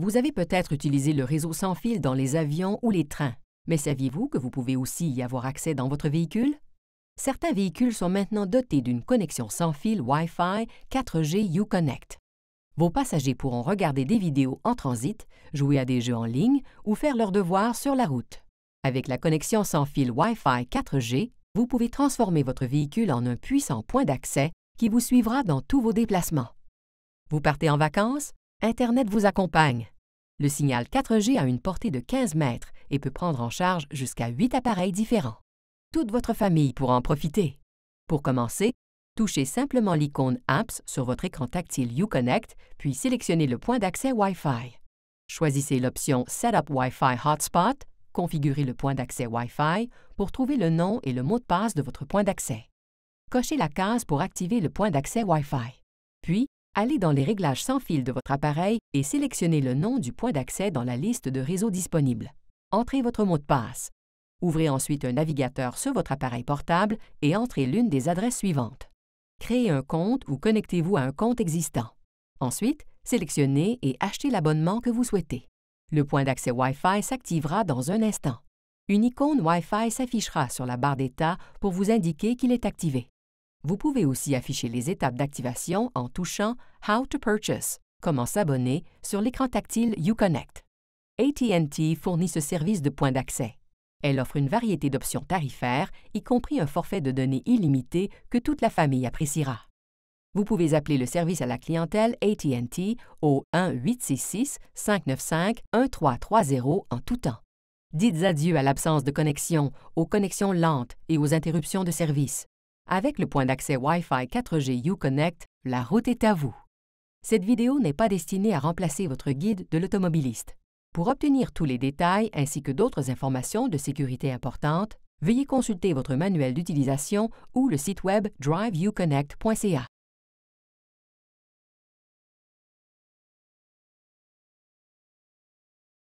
Vous avez peut-être utilisé le réseau sans fil dans les avions ou les trains, mais saviez-vous que vous pouvez aussi y avoir accès dans votre véhicule? Certains véhicules sont maintenant dotés d'une connexion sans fil Wi-Fi 4G Uconnect. Vos passagers pourront regarder des vidéos en transit, jouer à des jeux en ligne ou faire leurs devoirs sur la route. Avec la connexion sans fil Wi-Fi 4G, vous pouvez transformer votre véhicule en un puissant point d'accès qui vous suivra dans tous vos déplacements. Vous partez en vacances? Internet vous accompagne. Le signal 4G a une portée de 15 mètres et peut prendre en charge jusqu'à 8 appareils différents. Toute votre famille pourra en profiter. Pour commencer, touchez simplement l'icône Apps sur votre écran tactile Uconnect, puis sélectionnez le point d'accès Wi-Fi. Choisissez l'option Setup Wi-Fi Hotspot, configurez le point d'accès Wi-Fi pour trouver le nom et le mot de passe de votre point d'accès. Cochez la case pour activer le point d'accès Wi-Fi. Puis, allez dans les réglages sans fil de votre appareil et sélectionnez le nom du point d'accès dans la liste de réseaux disponibles. Entrez votre mot de passe. Ouvrez ensuite un navigateur sur votre appareil portable et entrez l'une des adresses suivantes. Créez un compte ou connectez-vous à un compte existant. Ensuite, sélectionnez et achetez l'abonnement que vous souhaitez. Le point d'accès Wi-Fi s'activera dans un instant. Une icône Wi-Fi s'affichera sur la barre d'état pour vous indiquer qu'il est activé. Vous pouvez aussi afficher les étapes d'activation en touchant How to Purchase, comment s'abonner, sur l'écran tactile Uconnect. ATT fournit ce service de point d'accès. Elle offre une variété d'options tarifaires, y compris un forfait de données illimité que toute la famille appréciera. Vous pouvez appeler le service à la clientèle ATT au 1-866-595-1330 en tout temps. Dites adieu à l'absence de connexion, aux connexions lentes et aux interruptions de service. Avec le point d'accès Wi-Fi 4G Uconnect, la route est à vous. Cette vidéo n'est pas destinée à remplacer votre guide de l'automobiliste. Pour obtenir tous les détails ainsi que d'autres informations de sécurité importantes, veuillez consulter votre manuel d'utilisation ou le site web driveuconnect.ca.